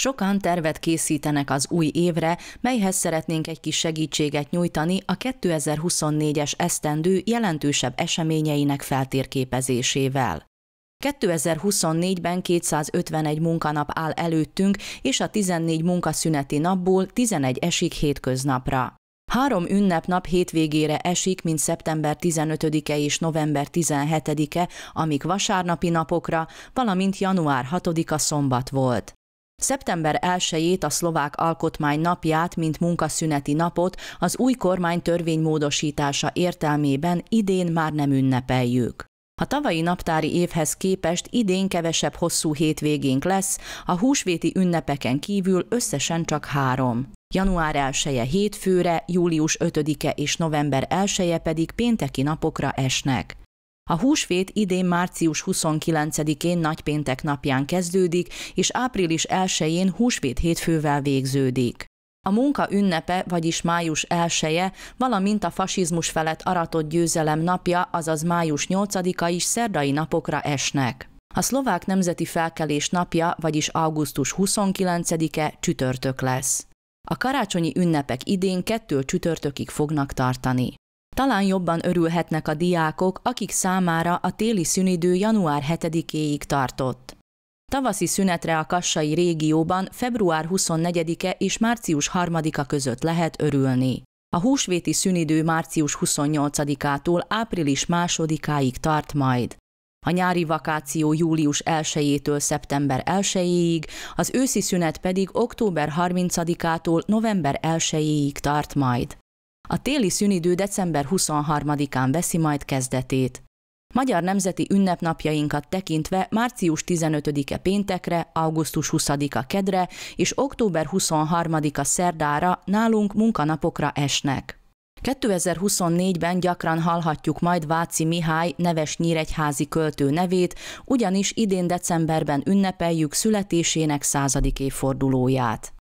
Sokan tervet készítenek az új évre, melyhez szeretnénk egy kis segítséget nyújtani a 2024-es esztendő jelentősebb eseményeinek feltérképezésével. 2024-ben 251 munkanap áll előttünk, és a 14 munkaszüneti napból 11 esik hétköznapra. Három ünnepnap hétvégére esik, mint szeptember 15-e és november 17-e, amik vasárnapi napokra, valamint január 6-a szombat volt. Szeptember 1-ét a szlovák alkotmány napját, mint munkaszüneti napot az új kormány törvénymódosítása értelmében idén már nem ünnepeljük. A tavalyi naptári évhez képest idén kevesebb hosszú hétvégénk lesz, a húsvéti ünnepeken kívül összesen csak három. Január 1-e hétfőre, július 5-e és november 1-e pedig pénteki napokra esnek. A húsvét idén március 29-én nagypéntek napján kezdődik, és április 1-én húsvét hétfővel végződik. A munka ünnepe, vagyis május 1 valamint a fasizmus felett aratott győzelem napja, azaz május 8-a is szerdai napokra esnek. A szlovák nemzeti felkelés napja, vagyis augusztus 29-e csütörtök lesz. A karácsonyi ünnepek idén kettő csütörtökig fognak tartani talán jobban örülhetnek a diákok, akik számára a téli szünidő január 7-éig tartott. Tavaszi szünetre a Kassai régióban február 24-e és március 3-a között lehet örülni. A húsvéti szünidő március 28-ától április 2-áig tart majd. A nyári vakáció július 1-től szeptember 1-ig, az őszi szünet pedig október 30-ától november 1-ig tart majd. A téli szünidő december 23-án veszi majd kezdetét. Magyar nemzeti ünnepnapjainkat tekintve március 15-e péntekre, augusztus 20-a kedre és október 23-a szerdára nálunk munkanapokra esnek. 2024-ben gyakran hallhatjuk majd Váci Mihály neves nyíregyházi költő nevét, ugyanis idén decemberben ünnepeljük születésének századik évfordulóját.